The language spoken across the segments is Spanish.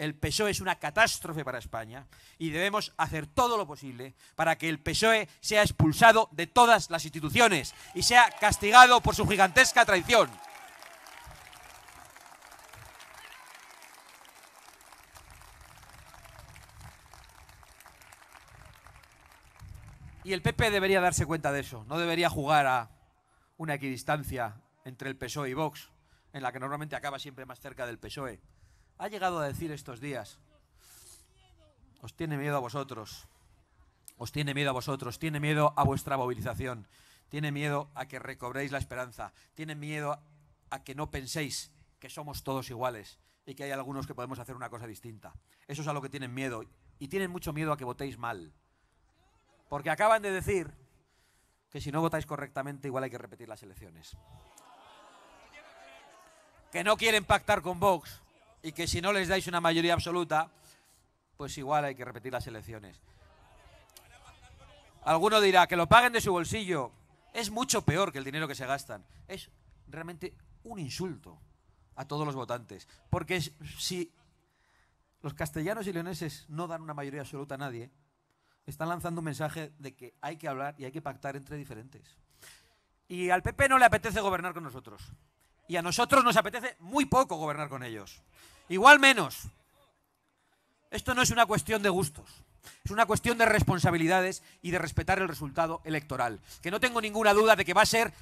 El PSOE es una catástrofe para España y debemos hacer todo lo posible para que el PSOE sea expulsado de todas las instituciones y sea castigado por su gigantesca traición. Y el PP debería darse cuenta de eso, no debería jugar a una equidistancia entre el PSOE y Vox, en la que normalmente acaba siempre más cerca del PSOE ha llegado a decir estos días, os tiene miedo a vosotros, os tiene miedo a vosotros, tiene miedo a vuestra movilización, tiene miedo a que recobréis la esperanza, tiene miedo a que no penséis que somos todos iguales y que hay algunos que podemos hacer una cosa distinta. Eso es a lo que tienen miedo y tienen mucho miedo a que votéis mal. Porque acaban de decir que si no votáis correctamente igual hay que repetir las elecciones. Que no quieren pactar con Vox y que si no les dais una mayoría absoluta, pues igual hay que repetir las elecciones. Alguno dirá que lo paguen de su bolsillo. Es mucho peor que el dinero que se gastan. Es realmente un insulto a todos los votantes. Porque si los castellanos y leoneses no dan una mayoría absoluta a nadie, están lanzando un mensaje de que hay que hablar y hay que pactar entre diferentes. Y al PP no le apetece gobernar con nosotros. Y a nosotros nos apetece muy poco gobernar con ellos. Igual menos. Esto no es una cuestión de gustos. Es una cuestión de responsabilidades y de respetar el resultado electoral. Que no tengo ninguna duda de que va a ser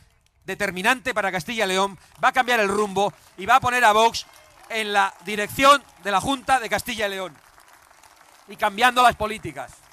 determinante para Castilla y León, va a cambiar el rumbo y va a poner a Vox en la dirección de la Junta de Castilla y León y cambiando las políticas.